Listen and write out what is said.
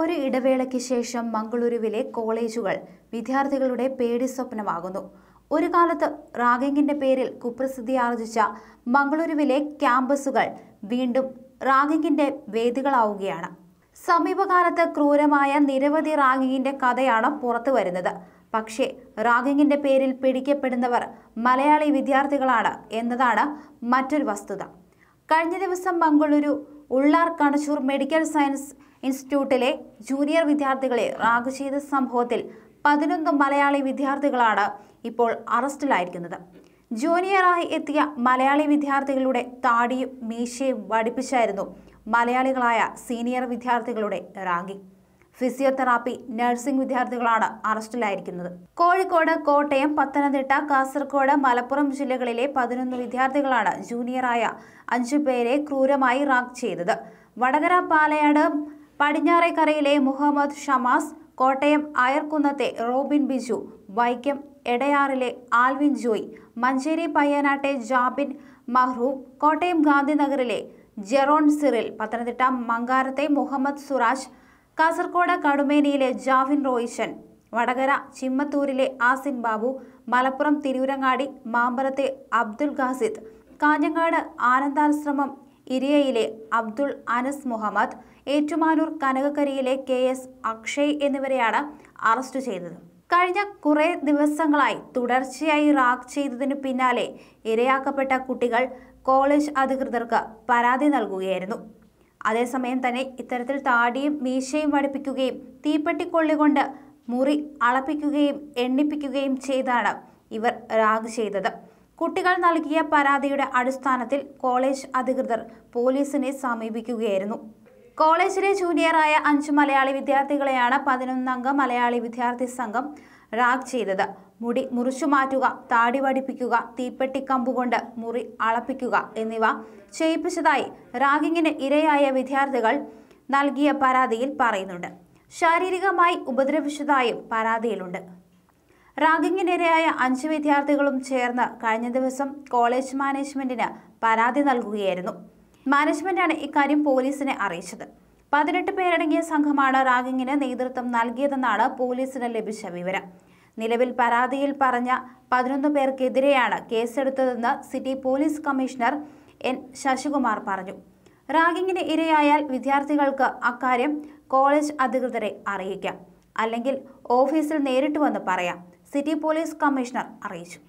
ഒരു ഇടവേളയ്ക്ക് ശേഷം മംഗളൂരുവിലെ കോളേജുകൾ വിദ്യാർത്ഥികളുടെ പേടി സ്വപ്നമാകുന്നു ഒരു കാലത്ത് റാഗിങ്ങിന്റെ പേരിൽ കുപ്രസിദ്ധി ആർജിച്ച മംഗളൂരുവിലെ ക്യാമ്പസുകൾ വീണ്ടും റാഗിങ്ങിന്റെ വേദികളാവുകയാണ് സമീപകാലത്ത് ക്രൂരമായ നിരവധി റാഗിങ്ങിന്റെ കഥയാണ് പുറത്തു വരുന്നത് പക്ഷേ റാഗിങ്ങിന്റെ പേരിൽ പിടിക്കപ്പെടുന്നവർ മലയാളി വിദ്യാർത്ഥികളാണ് എന്നതാണ് മറ്റൊരു വസ്തുത കഴിഞ്ഞ ദിവസം മംഗളൂരു ഉള്ളാർ കണശൂർ മെഡിക്കൽ സയൻസ് ഇൻസ്റ്റിറ്റ്യൂട്ടിലെ ജൂനിയർ വിദ്യാർത്ഥികളെ റാഗു ചെയ്ത സംഭവത്തിൽ പതിനൊന്ന് മലയാളി വിദ്യാർത്ഥികളാണ് ഇപ്പോൾ അറസ്റ്റിലായിരിക്കുന്നത് ജൂനിയറായി എത്തിയ മലയാളി വിദ്യാർത്ഥികളുടെ താടിയും മീശയും വടിപ്പിച്ചായിരുന്നു മലയാളികളായ സീനിയർ വിദ്യാർത്ഥികളുടെ റാഗിംഗ് ഫിസിയോതെറാപ്പി നഴ്സിംഗ് വിദ്യാർത്ഥികളാണ് അറസ്റ്റിലായിരിക്കുന്നത് കോഴിക്കോട് കോട്ടയം പത്തനംതിട്ട കാസർഗോഡ് മലപ്പുറം ജില്ലകളിലെ പതിനൊന്ന് വിദ്യാർത്ഥികളാണ് ജൂനിയറായ അഞ്ചു പേരെ ക്രൂരമായി റാങ്ക് ചെയ്തത് വടകര പാലയാട് പടിഞ്ഞാറേക്കരയിലെ മുഹമ്മദ് ഷമാസ് കോട്ടയം അയർക്കുന്നത്തെ റോബിൻ ബിജു വൈക്കം എടയാറിലെ ആൽവിൻ ജോയ് മഞ്ചേരി പയ്യനാട്ടെ ജാബിൻ മഹ്റൂബ് കോട്ടയം ഗാന്ധിനഗറിലെ ജെറോൺ സിറിൽ പത്തനംതിട്ട മങ്കാരത്തെ മുഹമ്മദ് സുറാജ് കാസർഗോഡ് കടുമേനിയിലെ ജാവിൻ റോയിഷൻ വടകര ചിമ്മത്തൂരിലെ ആസിൻ ബാബു മലപ്പുറം തിരൂരങ്ങാടി മാമ്പലത്തെ അബ്ദുൽ ഖാസിദ് കാഞ്ഞങ്ങാട് ആനന്ദാശ്രമം ഇരിയയിലെ അബ്ദുൾ അനസ് മുഹമ്മദ് ഏറ്റുമാനൂർ കനകക്കരിയിലെ കെ എസ് അക്ഷയ് എന്നിവരെയാണ് അറസ്റ്റ് ചെയ്തത് കഴിഞ്ഞ കുറേ ദിവസങ്ങളായി തുടർച്ചയായി റാക്ക് ചെയ്തതിനു പിന്നാലെ ഇരയാക്കപ്പെട്ട കുട്ടികൾ കോളേജ് അധികൃതർക്ക് പരാതി നൽകുകയായിരുന്നു അതേസമയം തന്നെ ഇത്തരത്തിൽ താടിയും മീശയും വടിപ്പിക്കുകയും തീപ്പെട്ടിക്കൊള്ളികൊണ്ട് മുറി അളപ്പിക്കുകയും എണ്ണിപ്പിക്കുകയും ചെയ്താണ് ഇവർ റാഗ് ചെയ്തത് കുട്ടികൾ നൽകിയ പരാതിയുടെ അടിസ്ഥാനത്തിൽ കോളേജ് അധികൃതർ പോലീസിനെ സമീപിക്കുകയായിരുന്നു കോളേജിലെ ജൂനിയറായ അഞ്ച് മലയാളി വിദ്യാർത്ഥികളെയാണ് പതിനൊന്നംഗ മലയാളി വിദ്യാർത്ഥി സംഘം റാഗ് ചെയ്തത് മുടി മുറിച്ചു മാറ്റുക താടി വടിപ്പിക്കുക തീപ്പെട്ടിക്കമ്പുകൊണ്ട് മുറി അളപ്പിക്കുക എന്നിവ ചെയ്യിപ്പിച്ചതായി റാഗിങ്ങിന് ഇരയായ വിദ്യാർത്ഥികൾ നൽകിയ പരാതിയിൽ പറയുന്നുണ്ട് ശാരീരികമായി ഉപദ്രവിച്ചതായും പരാതിയിലുണ്ട് റാഗിങ്ങിനിരയായ അഞ്ച് വിദ്യാർത്ഥികളും ചേർന്ന് കഴിഞ്ഞ ദിവസം കോളേജ് മാനേജ്മെന്റിന് പരാതി നൽകുകയായിരുന്നു മാനേജ്മെന്റാണ് ഇക്കാര്യം പോലീസിനെ അറിയിച്ചത് പതിനെട്ട് പേരടങ്ങിയ സംഘമാണ് റാഗിങ്ങിന് നേതൃത്വം നൽകിയതെന്നാണ് പോലീസിന് ലഭിച്ച വിവരം നിലവിൽ പരാതിയിൽ പറഞ്ഞ പതിനൊന്ന് പേർക്കെതിരെയാണ് കേസെടുത്തതെന്ന് city police commissioner N Sasikumar പറഞ്ഞു റാഗിങ്ങിന് ഇരയായാൽ വിദ്യാർത്ഥികൾക്ക് അക്കാര്യം കോളേജ് അധികൃതരെ അറിയിക്കാം അല്ലെങ്കിൽ ഓഫീസിൽ നേരിട്ട് വന്ന് പറയാം സിറ്റി പോലീസ് കമ്മീഷണർ അറിയിച്ചു